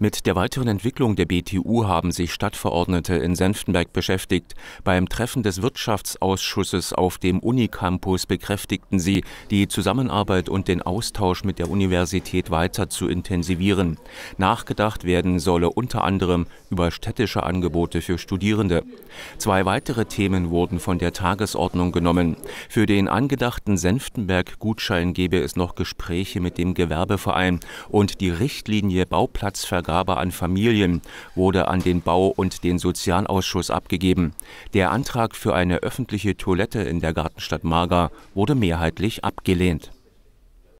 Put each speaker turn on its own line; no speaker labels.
Mit der weiteren Entwicklung der BTU haben sich Stadtverordnete in Senftenberg beschäftigt. Beim Treffen des Wirtschaftsausschusses auf dem Unicampus bekräftigten sie, die Zusammenarbeit und den Austausch mit der Universität weiter zu intensivieren. Nachgedacht werden solle unter anderem über städtische Angebote für Studierende. Zwei weitere Themen wurden von der Tagesordnung genommen. Für den angedachten Senftenberg-Gutschein gebe es noch Gespräche mit dem Gewerbeverein und die Richtlinie Bauplatzvergabe Vergabe an Familien wurde an den Bau- und den Sozialausschuss abgegeben. Der Antrag für eine öffentliche Toilette in der Gartenstadt Marga wurde mehrheitlich abgelehnt.